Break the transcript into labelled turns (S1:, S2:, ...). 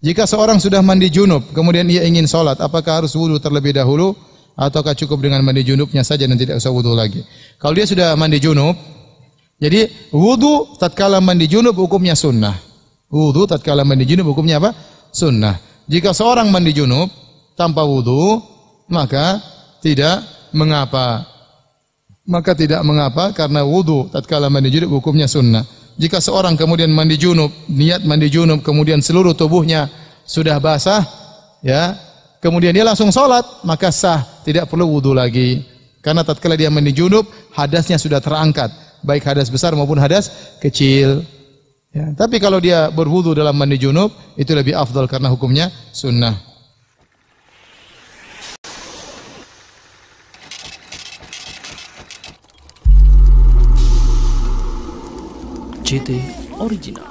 S1: Jika seorang sudah mandi junub, kemudian ia ingin sholat, apakah harus wudhu terlebih dahulu? Ataukah cukup dengan mandi junubnya saja dan tidak usah wudhu lagi? Kalau dia sudah mandi junub, jadi wudhu tatkala mandi junub hukumnya sunnah. Wudhu tatkala mandi junub hukumnya apa? Sunnah. Jika seorang mandi junub tanpa wudhu, maka tidak mengapa. Maka tidak mengapa karena wudhu tatkala mandi junub hukumnya sunnah. Jika seorang kemudian mandi junub, niat mandi junub kemudian seluruh tubuhnya sudah basah, ya, kemudian dia langsung sholat, maka sah, tidak perlu wudhu lagi. Karena tatkala dia mandi junub, hadasnya sudah terangkat, baik hadas besar maupun hadas kecil. Ya, tapi kalau dia berwudhu dalam mandi junub, itu lebih afdal karena hukumnya sunnah.
S2: JT オリジナル